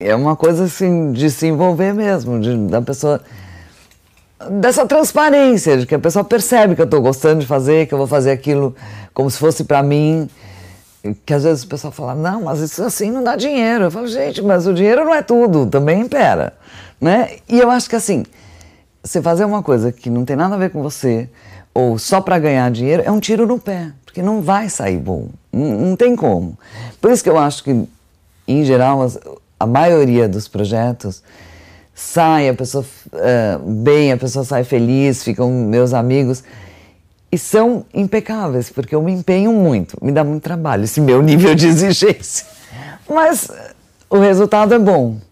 É uma coisa assim de se envolver mesmo, de, da pessoa. dessa transparência, de que a pessoa percebe que eu estou gostando de fazer, que eu vou fazer aquilo como se fosse para mim. Que às vezes o pessoal fala, não, mas isso assim não dá dinheiro. Eu falo, gente, mas o dinheiro não é tudo, também impera. Né? E eu acho que assim, você fazer uma coisa que não tem nada a ver com você, ou só para ganhar dinheiro, é um tiro no pé, porque não vai sair bom. Não, não tem como. Por isso que eu acho que, em geral, a maioria dos projetos, sai a pessoa uh, bem, a pessoa sai feliz, ficam meus amigos. E são impecáveis, porque eu me empenho muito, me dá muito trabalho esse meu nível de exigência. Mas eh, o resultado é bom.